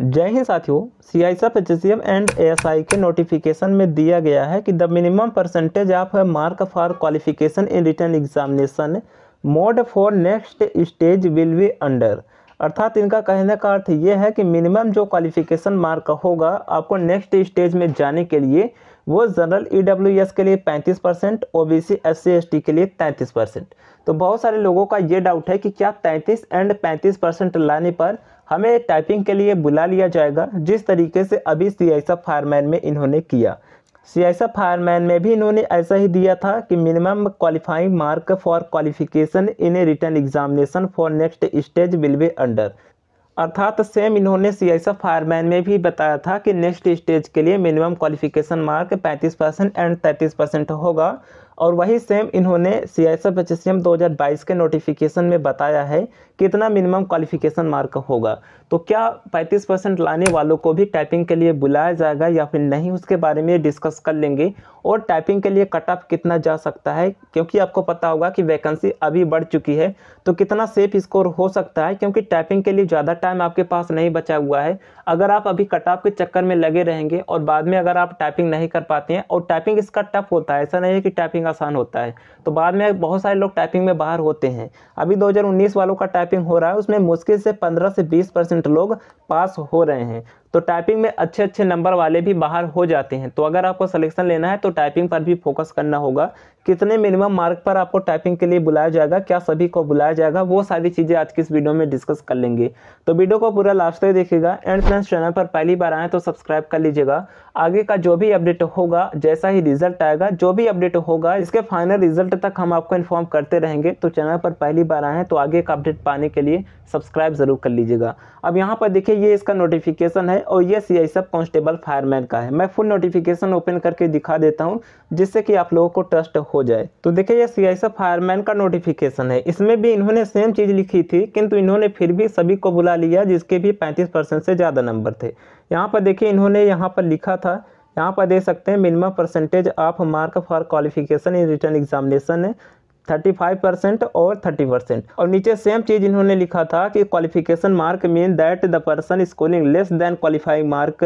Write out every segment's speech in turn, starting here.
जय हिंद साथियों सी आई सब एच एंड ए के नोटिफिकेशन में दिया गया है कि the minimum percentage of mark for qualification in written examination mode for next stage will be under अर्थात इनका कहने का अर्थ ये है कि मिनिमम जो क्वालिफिकेशन मार्क होगा आपको नेक्स्ट स्टेज में जाने के लिए वो जनरल ई e के लिए पैंतीस परसेंट ओ बी के लिए तैंतीस तो बहुत सारे लोगों का ये डाउट है कि क्या तैंतीस एंड पैंतीस लाने पर हमें टाइपिंग के लिए बुला लिया जाएगा जिस तरीके से अभी सी आई फायरमैन में इन्होंने किया सी आई फायरमैन में भी इन्होंने ऐसा ही दिया था कि minimum qualifying mark for qualification in a written examination for next stage will be under अर्थात सेम इन्होंने सी आई फायरमैन में भी बताया था कि नेक्स्ट स्टेज के लिए मिनिमम क्वालिफिकेशन मार्क पैंतीस परसेंट एंड तैंतीस परसेंट होगा और वही सेम इन्होंने C I S F H S C M दो हज़ार बाईस के नोटिफिकेशन में बताया है कितना मिनिमम क्वालिफिकेशन मार्क होगा तो क्या पैंतीस परसेंट लाने वालों को भी टाइपिंग के लिए बुलाया जाएगा या फिर नहीं उसके बारे में डिस्कस कर लेंगे और टाइपिंग के लिए कट ऑफ कितना जा सकता है क्योंकि आपको पता होगा कि वैकेंसी अभी बढ़ चुकी है तो कितना सेफ स्कोर हो सकता है क्योंकि टाइपिंग के लिए ज़्यादा टाइम आपके पास नहीं बचा हुआ है अगर आप अभी कट ऑफ के चक्कर में लगे रहेंगे और बाद में अगर आप टाइपिंग नहीं कर पाते हैं और टाइपिंग इसका टफ होता है ऐसा नहीं है कि टाइपिंग टाइपिंग आसान होता है तो बाद में बहुत सारे लोग टाइपिंग में बाहर होते हैं अभी 2019 वालों का टाइपिंग हो रहा है उसमें मुश्किल से 15 से 20 परसेंट लोग पास हो रहे हैं तो टाइपिंग में अच्छे अच्छे नंबर वाले भी बाहर हो जाते हैं तो अगर आपको सिलेक्शन लेना है तो टाइपिंग पर भी फोकस करना होगा कितने मिनिमम मार्क पर आपको टाइपिंग के लिए बुलाया जाएगा क्या सभी को बुलाया जाएगा वो सारी चीज़ें आज की इस वीडियो में डिस्कस कर लेंगे तो वीडियो को पूरा लास्ट तक देखिएगा एंड फ्रेंड्स चैनल पर पहली बार आएँ तो सब्सक्राइब कर लीजिएगा आगे का जो भी अपडेट होगा जैसा ही रिजल्ट आएगा जो भी अपडेट होगा इसके फाइनल रिजल्ट तक हम आपको इन्फॉर्म करते रहेंगे तो चैनल पर पहली बार आएँ तो आगे का अपडेट पाने के लिए सब्सक्राइब ज़रूर कर लीजिएगा अब यहाँ पर देखिए ये इसका नोटिफिकेशन है है और ये सी आई सब कॉन्स्टेबल फायरमैन का है मैं फुल नोटिफिकेशन ओपन करके दिखा देता हूँ जिससे कि आप लोगों को ट्रस्ट हो जाए तो देखिए ये सी आई सब फायरमैन का नोटिफिकेशन है इसमें भी इन्होंने सेम चीज़ लिखी थी किंतु इन्होंने फिर भी सभी को बुला लिया जिसके भी पैंतीस परसेंट से ज़्यादा नंबर थे यहाँ पर देखिए इन्होंने यहाँ पर लिखा था यहाँ पर दे सकते हैं minimum percentage of mark for qualification in written examination thirty five percent और थर्टी परसेंट और नीचे सेम चीज़ इन्होंने लिखा था कि qualification mark mean that the person scoring less than qualifying mark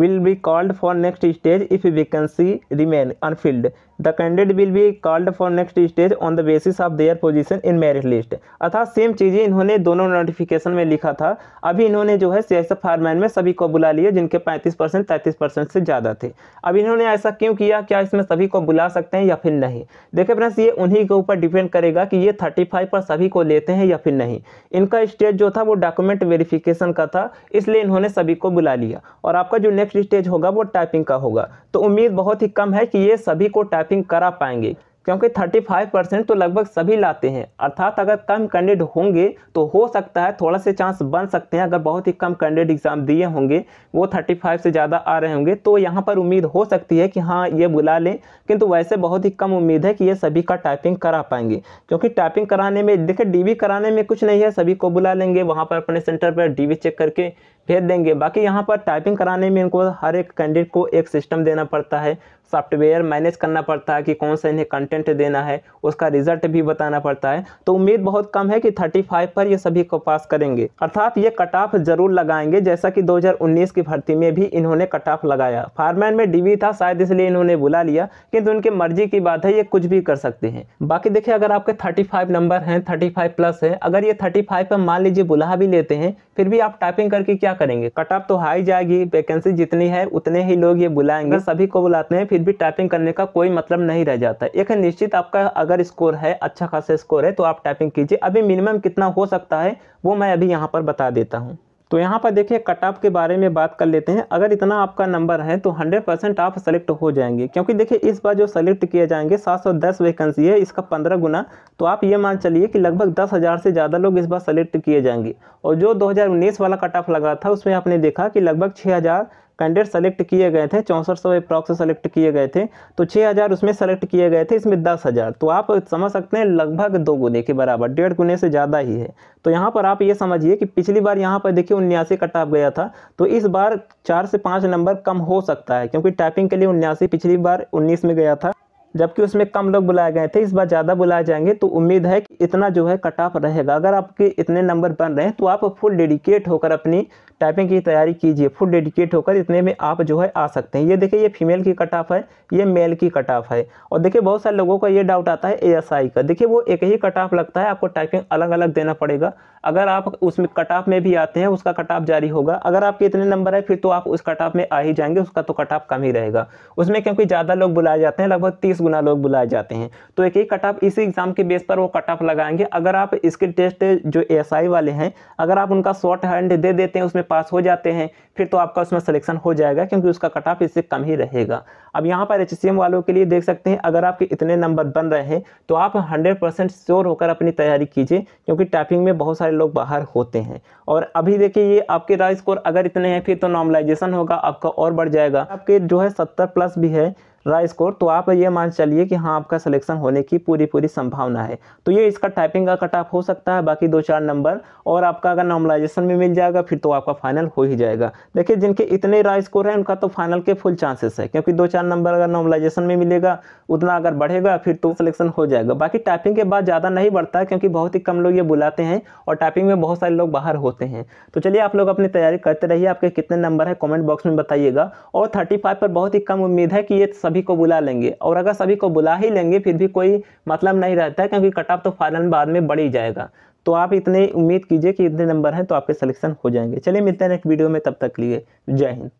will be called for next stage if vacancy remain unfilled the candidate will be called for next stage on the basis of their position in merit list अर्थात same चीज़ें इन्होंने दोनों notification में लिखा था अभी इन्होंने जो है सी फॉर्मेट में सभी को बुला लिया जिनके पैंतीस परसेंट तैंतीस परसेंट से ज़्यादा थे अब इन्होंने ऐसा क्यों किया क्या इसमें सभी को बुला सकते हैं या फिर नहीं देखिए फ्रेंड्स ये उन्हीं के ऊपर डिपेंड करेगा कि ये थर्टी फाइव पर सभी को लेते हैं या फिर नहीं इनका स्टेज जो था वो डॉक्यूमेंट वेरिफिकेशन का था इसलिए इन्होंने सभी को बुला लिया और आपका जो नेक्स्ट स्टेज होगा वो टाइपिंग का होगा तो उम्मीद बहुत ही कम है कि ये सभी को टाइप टाइपिंग करा पाएंगे क्योंकि 35 परसेंट तो लगभग सभी लाते हैं अर्थात अगर कम कैंडिडेट होंगे तो हो सकता है थोड़ा से चांस बन सकते हैं अगर बहुत ही कम कैंडिडेट एग्ज़ाम दिए होंगे वो 35 से ज़्यादा आ रहे होंगे तो यहाँ पर उम्मीद हो सकती है कि हाँ ये बुला लें किंतु तो वैसे बहुत ही कम उम्मीद है कि ये सभी का टाइपिंग करा पाएंगे क्योंकि टाइपिंग कराने में देखिए डी कराने में कुछ नहीं है सभी को बुला लेंगे वहाँ पर अपने सेंटर पर डी चेक करके भेज देंगे बाकी यहाँ पर टाइपिंग कराने में इनको हर एक कैंडिडेट को एक सिस्टम देना पड़ता है सॉफ्टवेयर मैनेज करना पड़ता है कि कौन सा इन्हें कंटेंट देना है उसका रिजल्ट भी बताना पड़ता है तो उम्मीद बहुत कम है कि 35 पर ये सभी को पास करेंगे अर्थात ये कट ऑफ जरूर लगाएंगे जैसा कि 2019 की भर्ती में भी इन्होंने कट ऑफ लगाया फार्मेन में डीवी था शायद इसलिए इन्होंने बुला लिया किंतु उनकी मर्जी की बात है ये कुछ भी कर सकते हैं बाकी देखिए अगर आपके थर्टी नंबर हैं थर्टी प्लस है अगर ये थर्टी पर मान लीजिए बुला भी लेते हैं फिर भी आप टाइपिंग करके क्या क्या करेंगे कट ऑफ तो हाई जाएगी वैकेंसी जितनी है उतने ही लोग ये बुलाएंगे हाँ। सभी को बुलाते हैं फिर भी टाइपिंग करने का कोई मतलब नहीं रह जाता एक निश्चित आपका अगर स्कोर है अच्छा खासा स्कोर है तो आप टाइपिंग कीजिए अभी मिनिमम कितना हो सकता है वो मैं अभी यहाँ पर बता देता हूँ तो यहाँ पर देखिए कट ऑफ के बारे में बात कर लेते हैं अगर इतना आपका नंबर है तो 100 परसेंट आप सेलेक्ट हो जाएंगे क्योंकि देखिए इस बार जो सेलेक्ट किए जाएंगे 710 वैकेंसी है इसका 15 गुना तो आप ये मान चलिए कि लगभग 10,000 से ज़्यादा लोग इस बार सेलेक्ट किए जाएंगे और जो 2019 वाला कट ऑफ लगा था उसमें आपने देखा कि लगभग छः कैंडिडेट सेलेक्ट किए गए थे चौंसठ सौ अप्रॉक्स सेलेक्ट किए गए थे तो 6000 उसमें सेलेक्ट किए गए थे इसमें 10000 तो आप समझ सकते हैं लगभग दो गुने के बराबर डेढ़ गुने से ज़्यादा ही है तो यहाँ पर आप ये समझिए कि पिछली बार यहाँ पर देखिए उन्यासी कटाप गया था तो इस बार चार से पाँच नंबर कम हो सकता है क्योंकि टाइपिंग के लिए उन्यासी पिछली बार उन्नीस में गया था जबकि उसमें कम लोग बुलाए गए थे इस बार ज़्यादा बुलाए जाएंगे तो उम्मीद है कि इतना जो है कट ऑफ रहेगा अगर आपके इतने नंबर बन रहे हैं तो आप फुल डेडिकेट होकर अपनी टाइपिंग की तैयारी कीजिए फुल डेडिकेट होकर इतने में आप जो है आ सकते हैं ये देखिए ये फीमेल की कट ऑफ है ये मेल की कट ऑफ है और देखिए बहुत सारे लोगों का ये डाउट आता है आई का देखिए वो एक ही कट ऑफ लगता है आपको टाइपिंग अलग अलग देना पड़ेगा अगर आप उसमें कट ऑफ में भी आते हैं उसका कट ऑफ जारी होगा अगर आपके इतने नंबर है फिर तो आप उस कट ऑफ में आ ही जाएंगे उसका तो कट ऑफ कम ही रहेगा उसमें क्योंकि ज़्यादा लोग बुलाए जाते हैं लगभग तीस गुना लोग बुलाए जाते हैं तो एक एक कट ऑफ इसी एग्ज़ाम के बेस पर वो कट ऑफ लगाएंगे अगर आप इसके टेस्ट जो एस वाले हैं अगर आप उनका शॉर्ट हैंड दे देते हैं उसमें पास हो जाते हैं फिर तो आपका उसमें सिलेक्शन हो जाएगा क्योंकि उसका कट ऑफ इससे कम ही रहेगा अब यहाँ पर एच वालों के लिए देख सकते हैं अगर आपके इतने नंबर बन रहे हैं तो आप हंड्रेड परसेंट श्योर होकर अपनी तैयारी कीजिए क्योंकि टाइपिंग में बहुत सारे लोग बाहर होते हैं और अभी देखिए ये आपके रा स्कोर अगर इतने हैं फिर तो नॉर्मलाइजेशन होगा आपका और बढ़ जाएगा आपके जो है सत्तर प्लस भी है राय स्कोर तो आप ये मान चलिए कि हाँ आपका सिलेक्शन होने की पूरी पूरी संभावना है तो ये इसका टाइपिंग का कट ऑफ हो सकता है बाकी दो चार नंबर और आपका अगर नॉर्मलाइजेशन में मिल जाएगा फिर तो आपका फाइनल हो ही जाएगा देखिए जिनके इतने रा स्कोर हैं उनका तो फाइनल के फुल चांसेस है क्योंकि दो चार नंबर अगर नॉर्मलाइजेशन में मिलेगा उतना अगर बढ़ेगा फिर तो सिलेक्शन हो जाएगा बाकी टाइपिंग के बाद ज़्यादा नहीं बढ़ता है क्योंकि बहुत ही कम लोग ये बुलाते हैं और टाइपिंग में बहुत सारे लोग बाहर होते हैं तो चलिए आप लोग अपनी तैयारी करते रहिए आपके कितने नंबर है कॉमेंट बॉक्स में बताइएगा और थर्टी पर बहुत ही कम उम्मीद है कि ये सभी को बुला लेंगे और अगर सभी को बुला ही लेंगे फिर भी कोई मतलब नहीं रहता है क्योंकि कट ऑफ तो फाइनल बाद में बढ़ ही जाएगा तो आप इतने उम्मीद कीजिए कि इतने नंबर हैं तो आपके सिलेक्शन हो जाएंगे चलिए मिलते हैं नेक्स्ट वीडियो में तब तक लिए जय हिंद